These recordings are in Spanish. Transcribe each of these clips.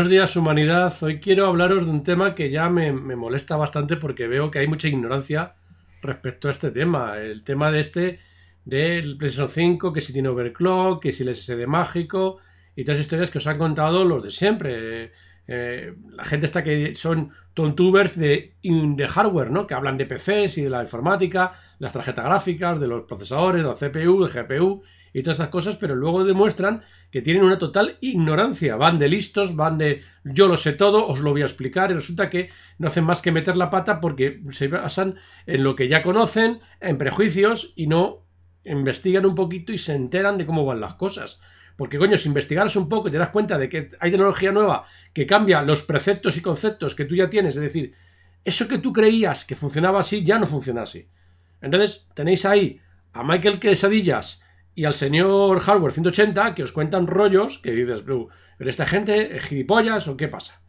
Buenos días, humanidad. Hoy quiero hablaros de un tema que ya me, me, molesta bastante porque veo que hay mucha ignorancia respecto a este tema. El tema de este, del PlayStation 5, que si tiene overclock, que si el SSD mágico y todas las historias que os han contado los de siempre. Eh, eh, la gente está que son tontubers de, de hardware, ¿no? Que hablan de PCs y de la informática, las tarjetas gráficas, de los procesadores, de la CPU, de GPU y todas esas cosas, pero luego demuestran que tienen una total ignorancia. Van de listos, van de yo lo sé todo, os lo voy a explicar, y resulta que no hacen más que meter la pata porque se basan en lo que ya conocen, en prejuicios, y no investigan un poquito y se enteran de cómo van las cosas. Porque, coño, si investigas un poco y te das cuenta de que hay tecnología nueva que cambia los preceptos y conceptos que tú ya tienes, es decir, eso que tú creías que funcionaba así ya no funciona así. Entonces, tenéis ahí a Michael Quesadillas y al señor Hardware 180 que os cuentan rollos que dices, pero esta gente es gilipollas o qué pasa.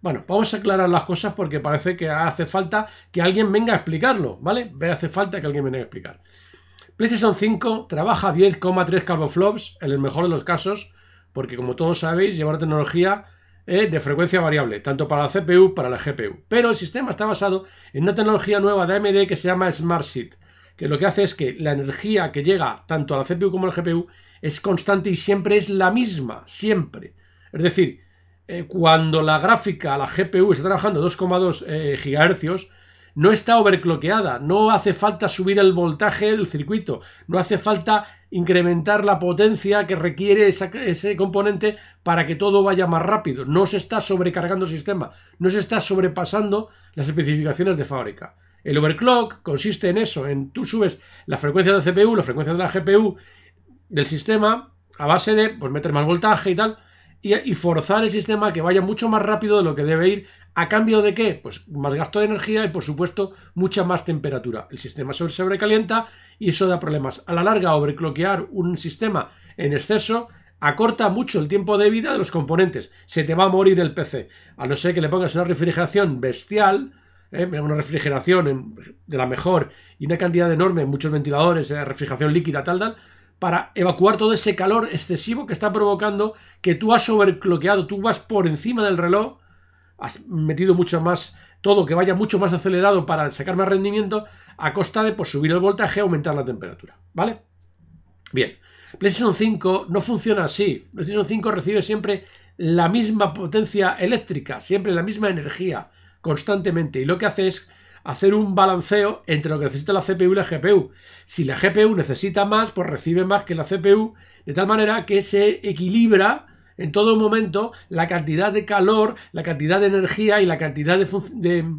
Bueno, vamos a aclarar las cosas porque parece que hace falta que alguien venga a explicarlo, ¿vale? Hace falta que alguien venga a explicar. PlayStation 5 trabaja 10,3 flops, en el mejor de los casos, porque como todos sabéis, lleva una tecnología eh, de frecuencia variable, tanto para la CPU para la GPU. Pero el sistema está basado en una tecnología nueva de AMD que se llama SmartSheet que lo que hace es que la energía que llega tanto a la CPU como la GPU es constante y siempre es la misma, siempre. Es decir, eh, cuando la gráfica, la GPU está trabajando 2,2 eh, gigahercios GHz, no está overcloqueada, no hace falta subir el voltaje del circuito, no hace falta incrementar la potencia que requiere ese componente para que todo vaya más rápido, no se está sobrecargando el sistema, no se está sobrepasando las especificaciones de fábrica. El overclock consiste en eso, en tú subes la frecuencia de CPU, la frecuencia de la GPU del sistema a base de pues, meter más voltaje y tal, y, forzar el sistema a que vaya mucho más rápido de lo que debe ir, a cambio de qué? Pues más gasto de energía y por supuesto mucha más temperatura. El sistema se sobrecalienta y eso da problemas. A la larga, overclockear un sistema en exceso acorta mucho el tiempo de vida de los componentes. Se te va a morir el PC. A no ser que le pongas una refrigeración bestial, ¿eh? una refrigeración de la mejor y una cantidad enorme, muchos ventiladores, eh, refrigeración líquida, tal, tal, para evacuar todo ese calor excesivo que está provocando que tú has sobrecloqueado, tú vas por encima del reloj, has metido mucho más todo que vaya mucho más acelerado para sacar más rendimiento a costa de pues, subir el voltaje, aumentar la temperatura, ¿vale? Bien, PlayStation 5 no funciona así. PlayStation 5 recibe siempre la misma potencia eléctrica, siempre la misma energía constantemente y lo que hace es hacer un balanceo entre lo que necesita la CPU y la GPU. Si la GPU necesita más, pues recibe más que la CPU, de tal manera que se equilibra en todo momento la cantidad de calor, la cantidad de energía y la cantidad de,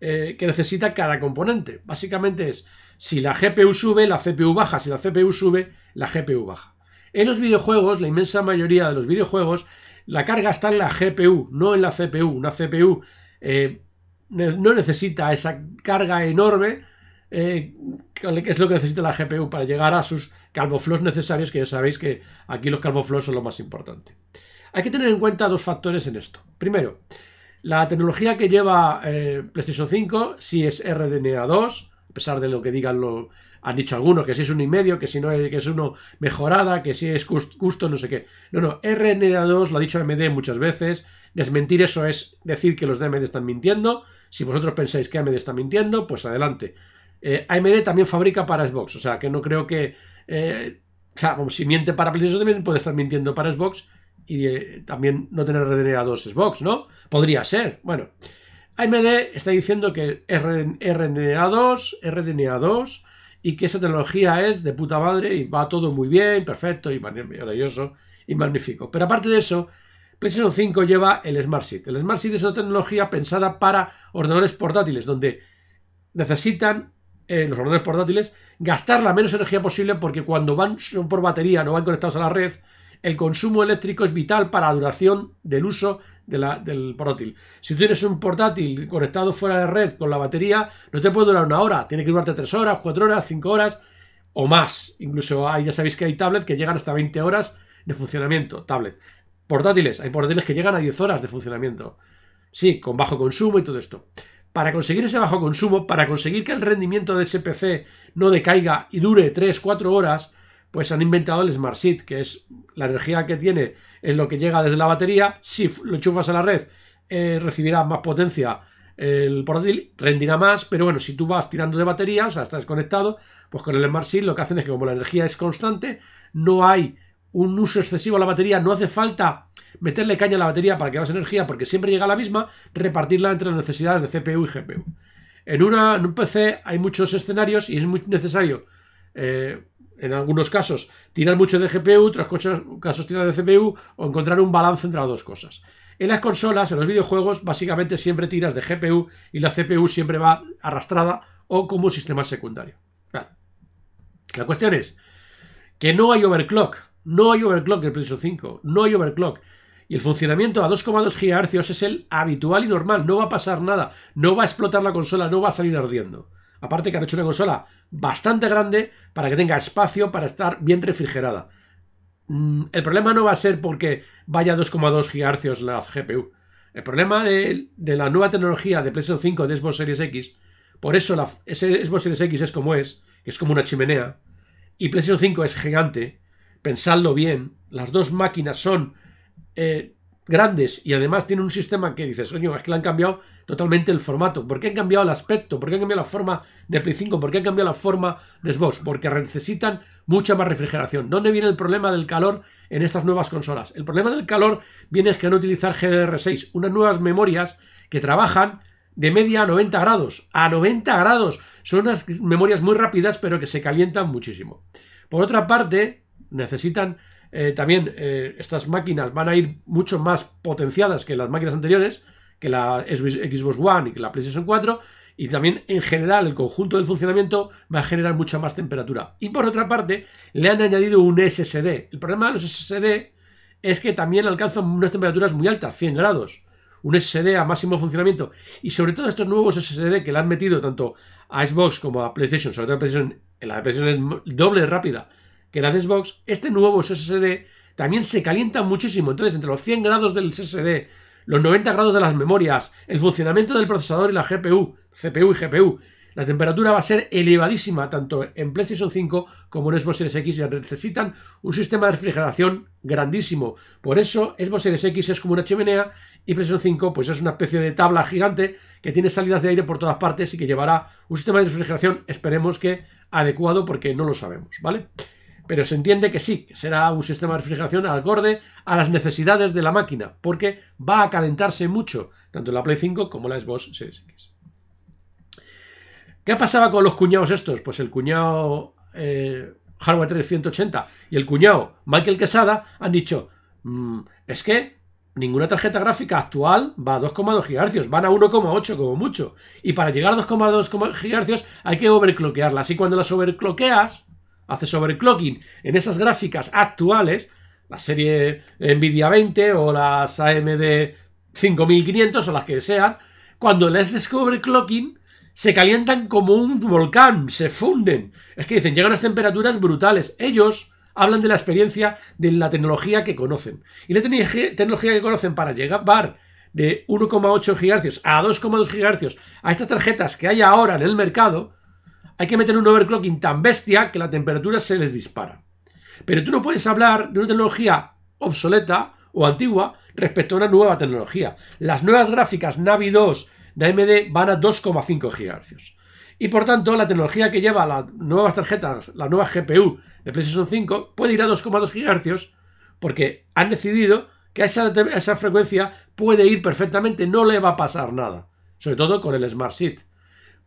eh, que necesita cada componente. Básicamente es, si la GPU sube, la CPU baja, si la CPU sube, la GPU baja. En los videojuegos, la inmensa mayoría de los videojuegos, la carga está en la GPU, no en la CPU. Una CPU eh, no necesita esa carga enorme eh, que es lo que necesita la GPU para llegar a sus calvoflows necesarios, que ya sabéis que aquí los calvoflows son lo más importante. Hay que tener en cuenta dos factores en esto. Primero, la tecnología que lleva eh, PlayStation 5 si es RDNA 2, a pesar de lo que digan lo, han dicho algunos, que si es uno y medio, que si no que es uno mejorada, que si es gusto, no sé qué. No, no, RDNA 2 lo ha dicho AMD muchas veces, Desmentir eso es decir que los de AMD están mintiendo. Si vosotros pensáis que AMD está mintiendo, pues adelante. Eh, AMD también fabrica para Xbox, o sea que no creo que. Eh, o sea, si miente para PlayStation también puede estar mintiendo para Xbox y eh, también no tener RDNA 2 Xbox, ¿no? Podría ser. Bueno, AMD está diciendo que RDNA 2, RDNA 2 y que esa tecnología es de puta madre y va todo muy bien, perfecto y maravilloso y magnífico. Pero aparte de eso, PlayStation 5 lleva el Smart El Smart es una tecnología pensada para ordenadores portátiles, donde necesitan eh, los ordenadores portátiles gastar la menos energía posible porque cuando van son por batería, no van conectados a la red, el consumo eléctrico es vital para la duración del uso del portátil. Si tú tienes un portátil conectado fuera de red con la batería, no te puede durar una hora, tiene que durarte tres horas, cuatro horas, cinco horas o más. Incluso hay, ya sabéis que hay tablets que llegan hasta 20 horas de funcionamiento, tablet. Portátiles, hay portátiles que llegan a 10 horas de funcionamiento. Sí, con bajo consumo y todo esto. Para conseguir ese bajo consumo, para conseguir que el rendimiento de ese PC no decaiga y dure 3, 4 horas, pues han inventado el Smart que es la energía que tiene, es lo que llega desde la batería. Si lo chufas a la red, eh, recibirá más potencia el portátil, rendirá más, pero bueno, si tú vas tirando de batería, o sea, estás desconectado, pues con el Smart lo que hacen es que como la energía es constante, no hay un uso excesivo a la batería, no hace falta meterle caña a la batería para que hagas energía porque siempre llega a la misma, repartirla entre las necesidades de CPU y GPU. En, una, en un PC hay muchos escenarios y es muy necesario, eh, en algunos casos, tirar mucho de GPU, otros casos tirar de CPU o encontrar un balance entre las dos cosas. En las consolas, en los videojuegos, básicamente siempre tiras de GPU y la CPU siempre va arrastrada o como sistema secundario. La cuestión es que no hay overclock. No hay overclock en el PlayStation 5, no hay overclock. Y el funcionamiento a 2,2 GHz es el habitual y normal, no va a pasar nada, no va a explotar la consola, no va a salir ardiendo. Aparte que han hecho una consola bastante grande para que tenga espacio para estar bien refrigerada. Mm, el problema no va a ser porque vaya a 2,2 GHz la GPU. El problema de, la nueva tecnología de PlayStation 5 de Xbox Series X, por eso la, ese Xbox Series X es como es, que es como una chimenea, y PlayStation 5 es gigante, pensadlo bien, las dos máquinas son eh, grandes y además tienen un sistema que dices, oye, es que le han cambiado totalmente el formato. ¿Por qué han cambiado el aspecto? ¿Por qué han cambiado la forma de Play 5? ¿Por qué han cambiado la forma de Xbox? Porque necesitan mucha más refrigeración. ¿Dónde viene el problema del calor en estas nuevas consolas? El problema del calor viene es que no utilizar GDR6, unas nuevas memorias que trabajan de media a 90 grados. A 90 grados. Son unas memorias muy rápidas, pero que se calientan muchísimo. Por otra parte, necesitan eh, también eh, estas máquinas van a ir mucho más potenciadas que las máquinas anteriores, que la Xbox One y que la PlayStation 4, y también en general el conjunto del funcionamiento va a generar mucha más temperatura. Y por otra parte, le han añadido un SSD. El problema de los SSD es que también alcanzan unas temperaturas muy altas, 100 grados. Un SSD a máximo funcionamiento. Y sobre todo estos nuevos SSD que le han metido tanto a Xbox como a PlayStation, sobre todo a PlayStation, la de es doble rápida que la Xbox, este nuevo SSD también se calienta muchísimo. Entonces, entre los 100 grados del SSD, los 90 grados de las memorias, el funcionamiento del procesador y la GPU, CPU y GPU, la temperatura va a ser elevadísima tanto en PlayStation 5 como en Xbox Series X y necesitan un sistema de refrigeración grandísimo. Por eso Xbox Series X es como una chimenea y PlayStation 5 pues es una especie de tabla gigante que tiene salidas de aire por todas partes y que llevará un sistema de refrigeración, esperemos que adecuado porque no lo sabemos, ¿vale? pero se entiende que sí, que será un sistema de refrigeración acorde a las necesidades de la máquina, porque va a calentarse mucho, tanto la Play 5 como la Xbox Series X. ¿Qué pasaba con los cuñados estos? Pues el cuñado eh, Hardware 380 y el cuñado Michael Quesada han dicho, mm, es que ninguna tarjeta gráfica actual va a 2,2 GHz, van a 1,8 como mucho. Y para llegar a 2,2 GHz hay que overclockearla. y cuando las overcloqueas, hace overclocking en esas gráficas actuales, la serie Nvidia 20 o las AMD 5500 o las que sean, cuando les descubren clocking, se calientan como un volcán, se funden. Es que dicen, llegan a temperaturas brutales. Ellos hablan de la experiencia, de la tecnología que conocen. Y la tecnología que conocen para llegar de 1,8 GHz a 2,2 GHz a estas tarjetas que hay ahora en el mercado, hay que meter un overclocking tan bestia que la temperatura se les dispara. Pero tú no puedes hablar de una tecnología obsoleta o antigua respecto a una nueva tecnología. Las nuevas gráficas Navi 2 de AMD van a 2,5 GHz. Y por tanto, la tecnología que lleva las nuevas tarjetas, la nueva GPU de PlayStation 5, puede ir a 2,2 GHz porque han decidido que a esa, frecuencia puede ir perfectamente, no le va a pasar nada. Sobre todo con el Smart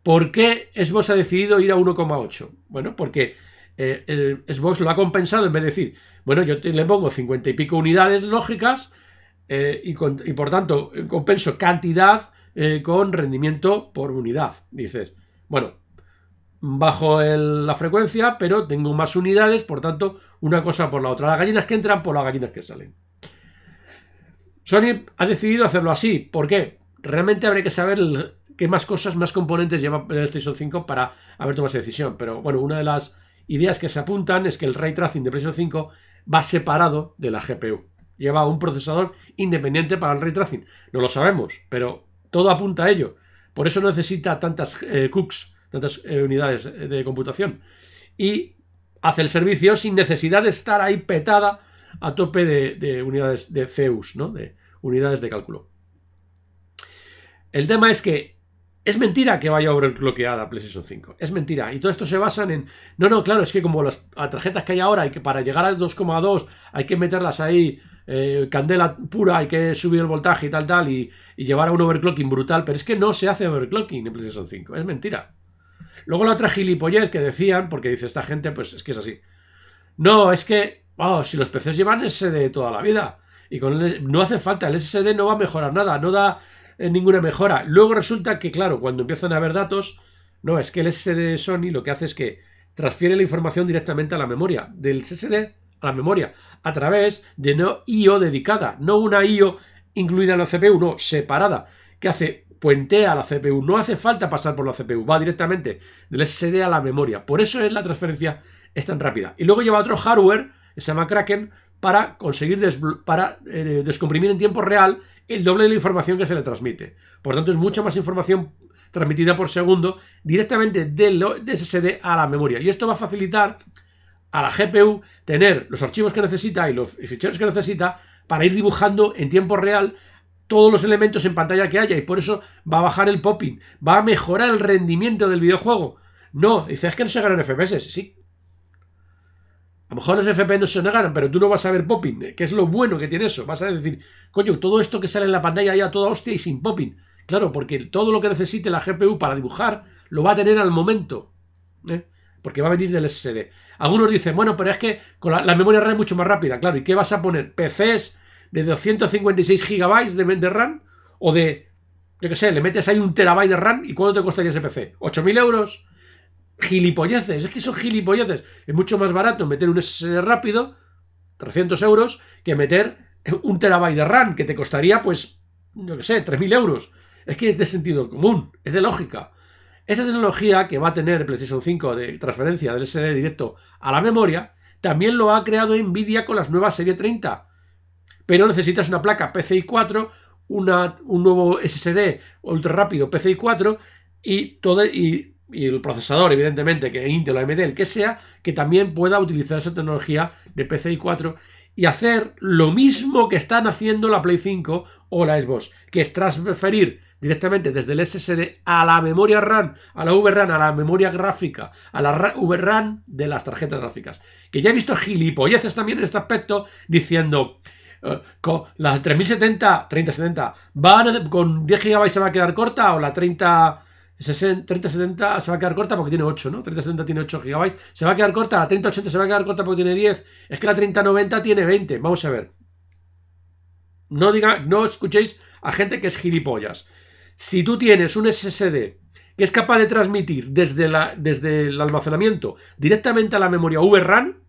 ¿Por qué Xbox ha decidido ir a 1,8? Bueno, porque eh, Xbox lo ha compensado en vez de decir, bueno, yo le pongo 50 y pico unidades lógicas eh, y, por tanto eh, compenso cantidad con rendimiento por unidad. Dices, bueno, bajo la frecuencia, pero tengo más unidades, por tanto, una cosa por la otra. Las gallinas que entran por las gallinas que salen. Sony ha decidido hacerlo así. ¿Por qué? Realmente habría que saber el, qué más cosas, más componentes lleva PlayStation 5 para haber tomado esa decisión. Pero bueno, una de las ideas que se apuntan es que el ray tracing de PlayStation 5 va separado de la GPU. Lleva un procesador independiente para el ray tracing. No lo sabemos, pero todo apunta a ello. Por eso necesita tantas eh, cooks, tantas eh, unidades de, computación. Y hace el servicio sin necesidad de estar ahí petada a tope de, unidades de CEUs, ¿no? de unidades de cálculo. El tema es que es mentira que vaya overclockeada PlayStation 5. Es mentira. Y todo esto se basan en. No, no, claro, es que como las tarjetas que hay ahora, y que para llegar al 2,2 hay que meterlas ahí. Eh, candela pura, hay que subir el voltaje y tal, tal, y, llevar a un overclocking brutal. Pero es que no se hace overclocking en PlayStation 5. Es mentira. Luego la otra gilipollez que decían, porque dice esta gente, pues es que es así. No, es que. Oh, si los PCs llevan SD toda la vida. Y con no hace falta, el SSD no va a mejorar nada, no da eh, ninguna mejora. Luego resulta que, claro, cuando empiezan a haber datos, no, es que el SSD de Sony lo que hace es que transfiere la información directamente a la memoria, del SSD a la memoria, a través de no IO dedicada, no una IO incluida en la CPU, no, separada, que hace puentea a la CPU, no hace falta pasar por la CPU, va directamente del SSD a la memoria. Por eso es la transferencia es tan rápida. Y luego lleva otro hardware, que se llama Kraken, para conseguir para, eh, descomprimir en tiempo real el doble de la información que se le transmite. Por lo tanto, es mucha más información transmitida por segundo directamente del de SSD a la memoria. Y esto va a facilitar a la GPU tener los archivos que necesita y los ficheros que necesita para ir dibujando en tiempo real todos los elementos en pantalla que haya y por eso va a bajar el popping, va a mejorar el rendimiento del videojuego. No, dices que no se ganan FPS, sí, a lo mejor los FP no se negaran, pero tú no vas a ver popping, ¿eh? que es lo bueno que tiene eso. Vas a decir, coño, todo esto que sale en la pantalla ya toda hostia y sin popping. Claro, porque todo lo que necesite la GPU para dibujar lo va a tener al momento. ¿eh? Porque va a venir del SSD. Algunos dicen, bueno, pero es que con la, memoria RAM es mucho más rápida. Claro, ¿y qué vas a poner? ¿PCs de 256 GB de, de RAM? ¿O de, yo qué sé, le metes ahí un terabyte de RAM y cuánto te costaría ese PC? ¿8.000 euros? gilipolleces, es que son gilipolleces. Es mucho más barato meter un SSD rápido, 300 euros, que meter un terabyte de RAM, que te costaría, pues, no sé, 3.000 euros. Es que es de sentido común, es de lógica. Esa tecnología que va a tener PlayStation 5 de transferencia del SD directo a la memoria, también lo ha creado Nvidia con las nuevas serie 30. Pero necesitas una placa PCI 4, una, un nuevo SSD ultra rápido PCI 4 y, todo, y y el procesador, evidentemente, que Intel o AMD, el que sea, que también pueda utilizar esa tecnología de PCI 4 y hacer lo mismo que están haciendo la Play 5 o la Xbox, que es transferir directamente desde el SSD a la memoria RAM, a la VRAM, a la memoria gráfica, a la VRAM de las tarjetas gráficas. Que ya he visto gilipolleces también en este aspecto diciendo... Eh, la 3070, 3070, ¿van ¿con 10 GB se va a quedar corta o la 30, 3070 se va a quedar corta porque tiene 8, ¿no? 3070 tiene 8 GB. Se va a quedar corta, la 3080 se va a quedar corta porque tiene 10. Es que la 3090 tiene 20. Vamos a ver. No, diga, no escuchéis a gente que es gilipollas. Si tú tienes un SSD que es capaz de transmitir desde, la, desde el almacenamiento directamente a la memoria VRAM,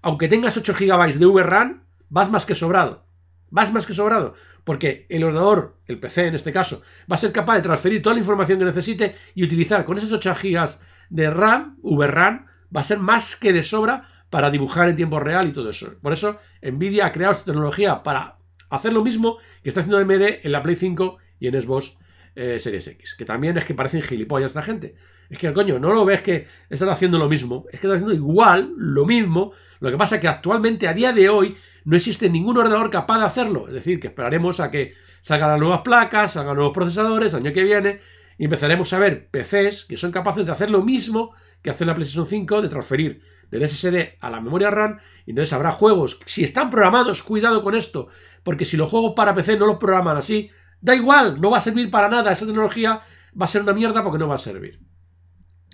aunque tengas 8 GB de VRAM, vas más que sobrado. Vas más que sobrado. Porque el ordenador, el PC en este caso, va a ser capaz de transferir toda la información que necesite y utilizar con esas 8 GB de RAM, VRAM, va a ser más que de sobra para dibujar en tiempo real y todo eso. Por eso, Nvidia ha creado esta tecnología para hacer lo mismo que está haciendo AMD en la Play 5 y en Xbox eh, Series X. Que también es que parecen gilipollas esta gente. Es que, coño, no lo ves que están haciendo lo mismo. Es que están haciendo igual, lo mismo, lo que pasa es que actualmente, a día de hoy, no existe ningún ordenador capaz de hacerlo. Es decir, que esperaremos a que salgan las nuevas placas, salgan nuevos procesadores, el año que viene, y empezaremos a ver PCs que son capaces de hacer lo mismo que hace la PlayStation 5, de transferir del SSD a la memoria RAM, y entonces habrá juegos, si están programados, cuidado con esto, porque si los juegos para PC no los programan así, da igual, no va a servir para nada, esa tecnología va a ser una mierda porque no va a servir.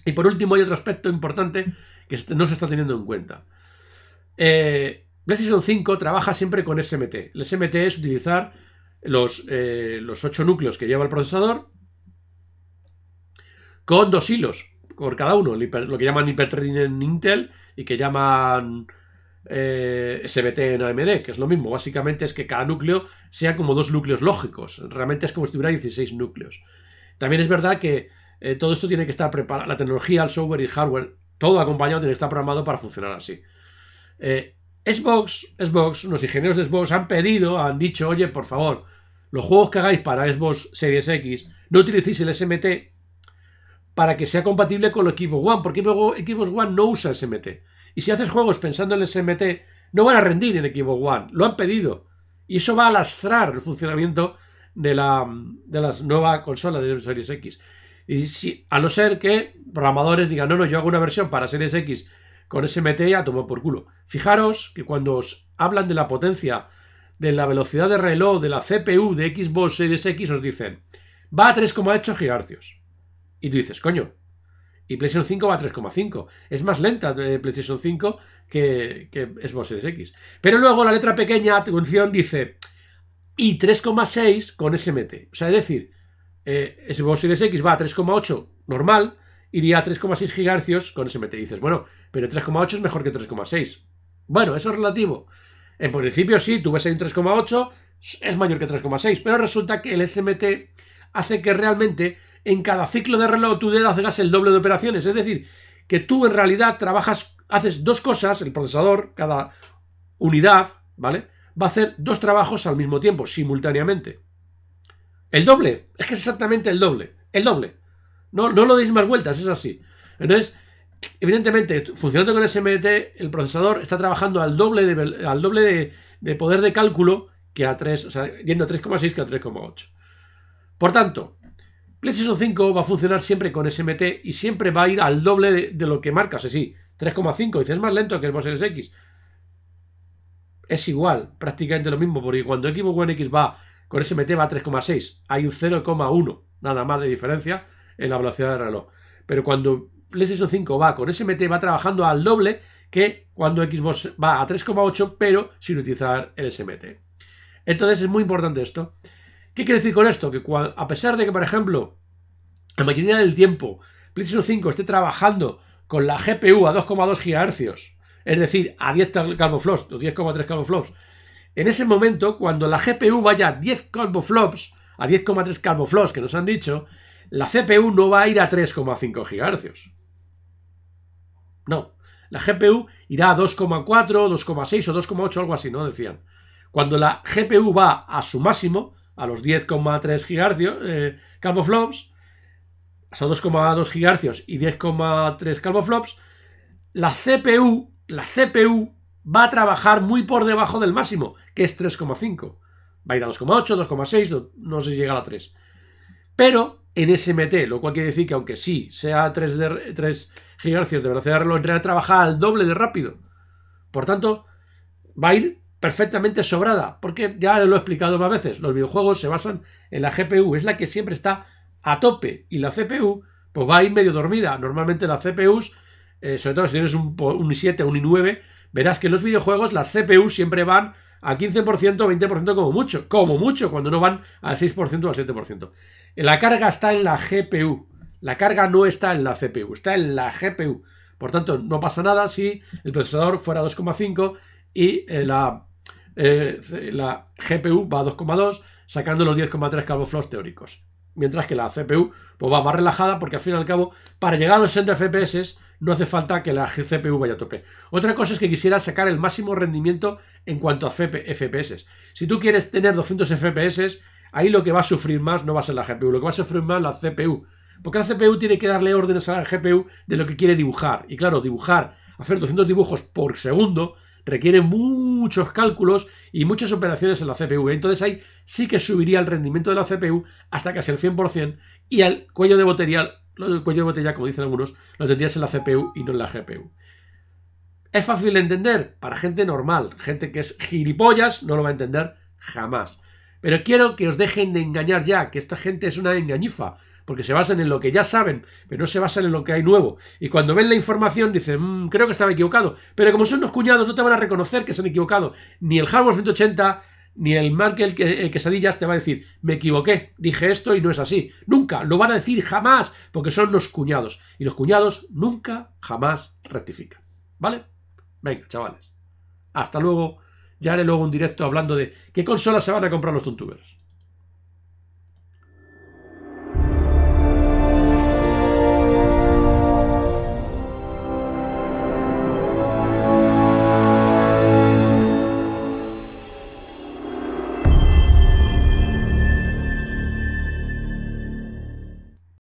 Y por último hay otro aspecto importante que no se está teniendo en cuenta. Eh, PlayStation 5 trabaja siempre con SMT. El SMT es utilizar los, eh, los 8 núcleos que lleva el procesador con dos hilos por cada uno, lo que llaman Hyperthreading en Intel y que llaman eh, SMT en AMD, que es lo mismo. Básicamente es que cada núcleo sea como dos núcleos lógicos. Realmente es como si tuviera 16 núcleos. También es verdad que eh, todo esto tiene que estar preparado, la tecnología, el software y el hardware, todo acompañado tiene que estar programado para funcionar así. Eh, Xbox, Xbox, los ingenieros de Xbox han pedido, han dicho, oye, por favor, los juegos que hagáis para Xbox Series X, no utilicéis el SMT para que sea compatible con el Xbox One, porque Xbox One no usa SMT. Y si haces juegos pensando en el SMT, no van a rendir en Xbox One, lo han pedido. Y eso va a lastrar el funcionamiento de la, de las nueva consola de Series X. Y si, a no ser que programadores digan, no, no, yo hago una versión para Series X con SMT ya tomó por culo. Fijaros que cuando os hablan de la potencia, de la velocidad de reloj, de la CPU de Xbox Series X, os dicen, va a 3,8 GHz. Y tú dices, coño, y PlayStation 5 va a 3,5. Es más lenta de eh, PlayStation 5 que, que Xbox Series X. Pero luego la letra pequeña, atención, dice, y 3,6 con SMT. O sea, es decir, eh, Xbox Series X va a 3,8 normal, iría a 3,6 GHz, con SMT. Y dices, bueno, pero 3,8 es mejor que 3,6. Bueno, eso es relativo. En principio sí, tú ves ahí 3,8, es mayor que 3,6, pero resulta que el SMT hace que realmente en cada ciclo de reloj tú hagas el doble de operaciones, es decir, que tú en realidad trabajas, haces dos cosas, el procesador, cada unidad, ¿vale? Va a hacer dos trabajos al mismo tiempo, simultáneamente. El doble, es que es exactamente el doble, el doble. No, no lo deis más vueltas, es así. Entonces, evidentemente, funcionando con SMT, el procesador está trabajando al doble de, al doble de, poder de cálculo que a 3, o sea, yendo a 3,6 que a 3,8. Por tanto, PlayStation 5 va a funcionar siempre con SMT y siempre va a ir al doble de, lo que marca, o sea, 3,5, dices, es más lento que el modelo X. Es igual, prácticamente lo mismo, porque cuando Xbox One X va con SMT va a 3,6, hay un 0,1, nada más de diferencia, en la velocidad del reloj. Pero cuando PlayStation 5 va con SMT, va trabajando al doble que cuando Xbox va a 3,8, pero sin utilizar el SMT. Entonces es muy importante esto. ¿Qué quiere decir con esto? Que a pesar de que, por ejemplo, la mayoría del tiempo PlayStation 5 esté trabajando con la GPU a 2,2 GHz, es decir, a 10 carboflops o 10,3 carboflops, en ese momento, cuando la GPU vaya a 10 carboflops a 10,3 carboflops que nos han dicho, la CPU no va a ir a 3,5 GHz. No, la GPU irá a 2,4, 2,6 o 2,8, algo así, ¿no? Decían. Cuando la GPU va a su máximo, a los 10,3 GHz, eh, calvoflops, son 2,2 GHz y 10,3 calvoflops, la CPU, la CPU va a trabajar muy por debajo del máximo, que es 3,5. Va a ir a 2,8, 2,6, no sé si llegará a 3. Pero en SMT, lo cual quiere decir que aunque sí sea 3, GHz de velocidad lo reloj, en realidad al doble de rápido. Por tanto, va a ir perfectamente sobrada, porque ya lo he explicado más veces, los videojuegos se basan en la GPU, es la que siempre está a tope, y la CPU pues va a ir medio dormida. Normalmente las CPUs, eh, sobre todo si tienes un, i7 un i9, verás que en los videojuegos las CPUs siempre van al 15%, 20% como mucho, como mucho, cuando no van al 6% o al 7%. La carga está en la GPU, la carga no está en la CPU, está en la GPU. Por tanto, no pasa nada si el procesador fuera 2,5 y eh, la, eh, la, GPU va a 2,2, sacando los 10,3 cabos teóricos. Mientras que la CPU pues, va más relajada porque al fin y al cabo, para llegar a los 60 FPS, no hace falta que la CPU vaya a tope. Otra cosa es que quisiera sacar el máximo rendimiento en cuanto a FPS. Si tú quieres tener 200 FPS, ahí lo que va a sufrir más no va a ser la GPU, lo que va a sufrir más la CPU. Porque la CPU tiene que darle órdenes a la GPU de lo que quiere dibujar. Y claro, dibujar, hacer 200 dibujos por segundo, requiere muchos cálculos y muchas operaciones en la CPU. Entonces ahí sí que subiría el rendimiento de la CPU hasta casi el 100% y al cuello de botería... El cuello de botella, como dicen algunos, lo tendrías en la CPU y no en la GPU. ¿Es fácil de entender? Para gente normal, gente que es gilipollas, no lo va a entender jamás. Pero quiero que os dejen de engañar ya, que esta gente es una engañifa, porque se basan en lo que ya saben, pero no se basan en lo que hay nuevo. Y cuando ven la información dicen, mm, creo que estaba equivocado. Pero como son unos cuñados, no te van a reconocer que se han equivocado. Ni el hardware 180, ni el Merkel el, que, el te va a decir, me equivoqué, dije esto y no es así. Nunca, lo van a decir jamás, porque son los cuñados. Y los cuñados nunca, jamás rectifican. ¿Vale? Venga, chavales. Hasta luego. Ya haré luego un directo hablando de qué consolas se van a comprar los tuntubers.